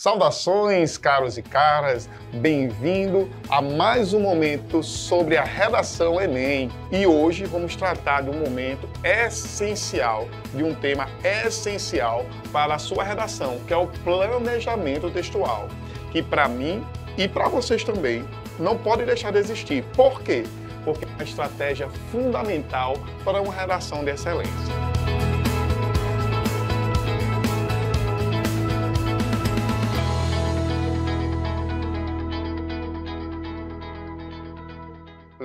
Saudações, caros e caras, bem-vindo a mais um momento sobre a redação Enem. E hoje vamos tratar de um momento essencial, de um tema essencial para a sua redação, que é o planejamento textual, que para mim e para vocês também não pode deixar de existir. Por quê? Porque é uma estratégia fundamental para uma redação de excelência.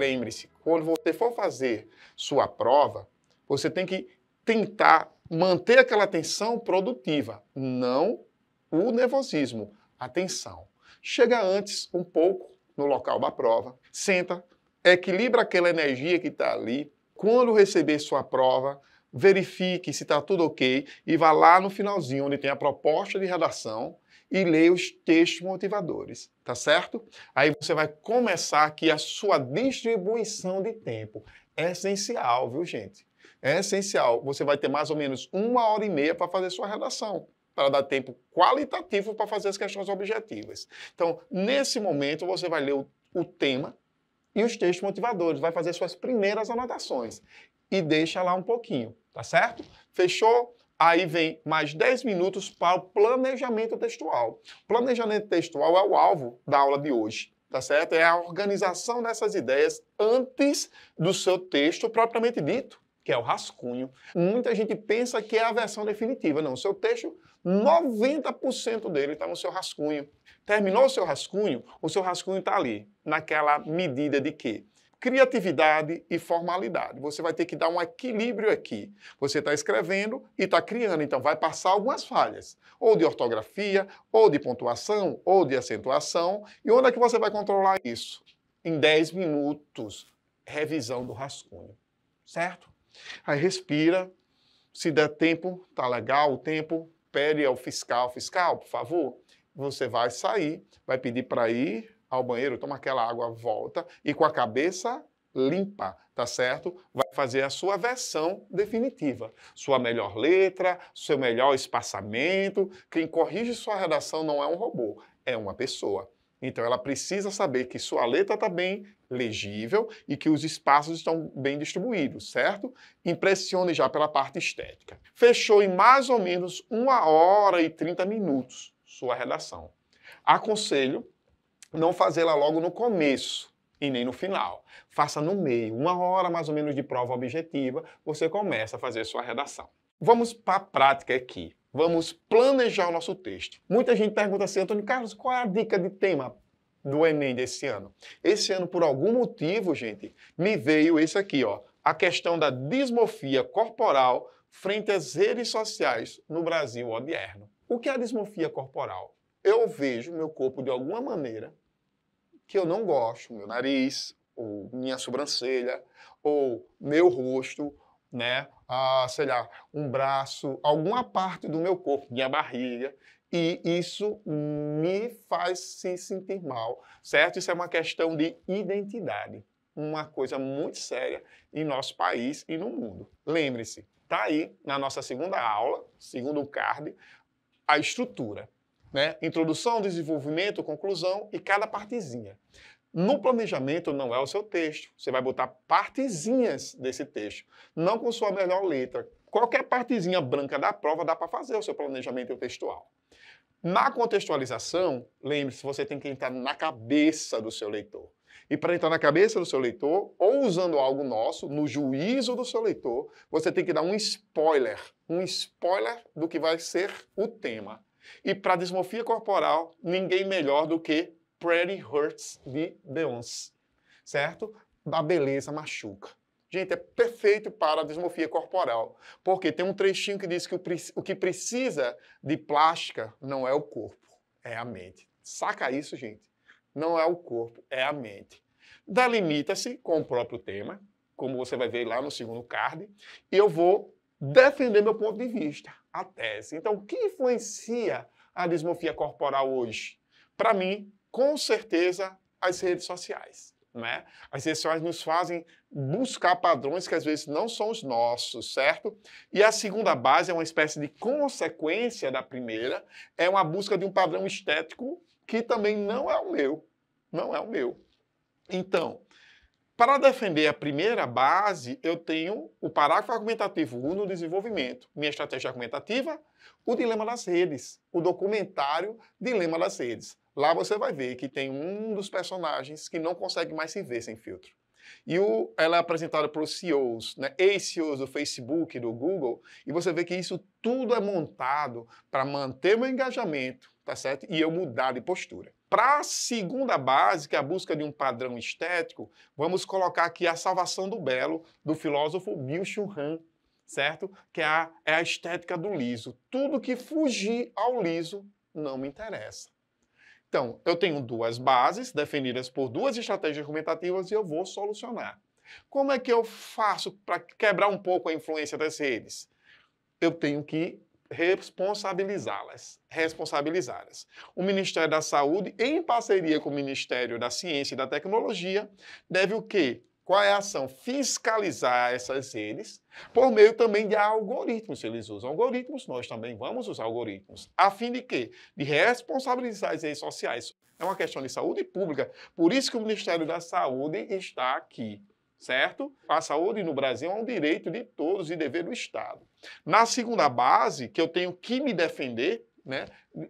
lembre-se, quando você for fazer sua prova, você tem que tentar manter aquela atenção produtiva, não o nervosismo, atenção. Chega antes um pouco no local da prova, senta, equilibra aquela energia que está ali. Quando receber sua prova, verifique se está tudo ok e vá lá no finalzinho onde tem a proposta de redação e lê os textos motivadores, tá certo? Aí você vai começar aqui a sua distribuição de tempo. É essencial, viu, gente? É essencial. Você vai ter mais ou menos uma hora e meia para fazer sua redação para dar tempo qualitativo para fazer as questões objetivas. Então, nesse momento, você vai ler o, o, tema e os textos motivadores, vai fazer suas primeiras anotações e deixa lá um pouquinho, tá certo? Fechou? Aí vem mais 10 minutos para o planejamento textual. planejamento textual é o alvo da aula de hoje, tá certo? É a organização dessas ideias antes do seu texto propriamente dito, que é o rascunho. Muita gente pensa que é a versão definitiva. Não, o seu texto, 90% dele está no seu rascunho. Terminou o seu rascunho, o seu rascunho está ali, naquela medida de quê? criatividade e formalidade. Você vai ter que dar um equilíbrio aqui. Você está escrevendo e está criando, então vai passar algumas falhas, ou de ortografia, ou de pontuação, ou de acentuação. E onde é que você vai controlar isso? Em 10 minutos, revisão do rascunho, certo? Aí respira, se der tempo, tá legal o tempo, pede ao fiscal, fiscal, por favor, você vai sair, vai pedir para ir ao banheiro, toma aquela água, volta e com a cabeça limpa, tá certo? Vai fazer a sua versão definitiva, sua melhor letra, seu melhor espaçamento. Quem corrige sua redação não é um robô, é uma pessoa. Então ela precisa saber que sua letra está bem legível e que os espaços estão bem distribuídos, certo? Impressione já pela parte estética. Fechou em mais ou menos uma hora e 30 minutos sua redação. Aconselho não fazê-la logo no começo e nem no final. Faça no meio, uma hora mais ou menos de prova objetiva, você começa a fazer sua redação. Vamos para a prática aqui. Vamos planejar o nosso texto. Muita gente pergunta assim, Antônio Carlos, qual é a dica de tema do Enem desse ano? Esse ano, por algum motivo, gente, me veio esse aqui, ó, a questão da dismorfia corporal frente às redes sociais no Brasil odierno. O que é a dismorfia corporal? Eu vejo meu corpo de alguma maneira que eu não gosto, meu nariz, ou minha sobrancelha, ou meu rosto, né? Ah, sei lá, um braço, alguma parte do meu corpo, minha barriga, e isso me faz se sentir mal, certo? Isso é uma questão de identidade, uma coisa muito séria em nosso país e no mundo. Lembre-se, tá aí na nossa segunda aula, segundo o CARD, a estrutura. Né? Introdução, desenvolvimento, conclusão e cada partezinha. No planejamento não é o seu texto. Você vai botar partezinhas desse texto, não com sua melhor letra. Qualquer partezinha branca da prova dá para fazer o seu planejamento textual. Na contextualização, lembre-se, você tem que entrar na cabeça do seu leitor. E para entrar na cabeça do seu leitor, ou usando algo nosso, no juízo do seu leitor, você tem que dar um spoiler, um spoiler do que vai ser o tema. E para dismorfia corporal, ninguém melhor do que Pretty Hurts de Beyoncé, certo? A beleza machuca. Gente, é perfeito para a dismorfia corporal, porque tem um trechinho que diz que o, o que precisa de plástica não é o corpo, é a mente. Saca isso, gente? Não é o corpo, é a mente. Delimita-se com o próprio tema, como você vai ver lá no segundo card, e eu vou defender meu ponto de vista a tese. Então, o que influencia a dismorfia corporal hoje? Para mim, com certeza, as redes sociais. Né? As redes sociais nos fazem buscar padrões que às vezes não são os nossos, certo? E a segunda base é uma espécie de consequência da primeira, é uma busca de um padrão estético que também não é o meu, não é o meu. Então, para defender a primeira base, eu tenho o parágrafo argumentativo 1 do desenvolvimento, minha estratégia argumentativa, o dilema das redes, o documentário Dilema das Redes. Lá você vai ver que tem um dos personagens que não consegue mais se ver sem filtro. E o, ela é apresentada para os CEOs, né, ex-CEOs do Facebook, do Google, e você vê que isso tudo é montado para manter meu engajamento, tá certo? E eu mudar de postura. Para a segunda base, que é a busca de um padrão estético, vamos colocar aqui a salvação do belo, do filósofo Bill Han, certo? Que é a, é a estética do liso. Tudo que fugir ao liso não me interessa. Então, eu tenho duas bases definidas por duas estratégias argumentativas e eu vou solucionar. Como é que eu faço para quebrar um pouco a influência das redes? Eu tenho que responsabilizá-las, responsabilizá-las. O Ministério da Saúde, em parceria com o Ministério da Ciência e da Tecnologia, deve o quê? Qual é a ação? Fiscalizar essas redes por meio também de algoritmos. Eles usam algoritmos, nós também vamos usar algoritmos. A fim de quê? De responsabilizar as redes sociais. É uma questão de saúde pública. Por isso que o Ministério da Saúde está aqui certo? A saúde no Brasil é um direito de todos e dever do Estado. Na segunda base, que eu tenho que me defender, né?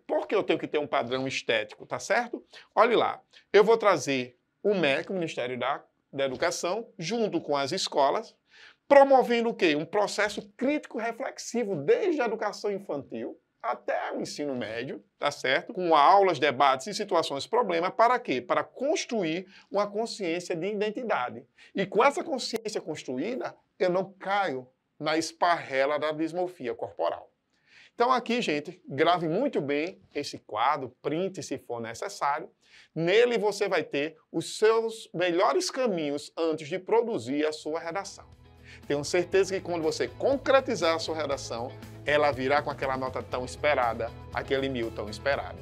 Porque eu tenho que ter um padrão estético, tá certo? Olhe lá, eu vou trazer o MEC, o Ministério da, da Educação, junto com as escolas, promovendo o quê? Um processo crítico reflexivo desde a educação infantil, até o ensino médio, tá certo? Com aulas, debates e situações problema para quê? Para construir uma consciência de identidade. E com essa consciência construída, eu não caio na esparrela da dismorfia corporal. Então aqui, gente, grave muito bem esse quadro, print se for necessário. Nele você vai ter os seus melhores caminhos antes de produzir a sua redação. Tenho certeza que quando você concretizar a sua redação, ela virá com aquela nota tão esperada, aquele mil tão esperado.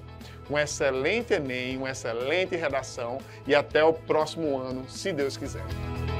Um excelente Enem, uma excelente redação e até o próximo ano, se Deus quiser.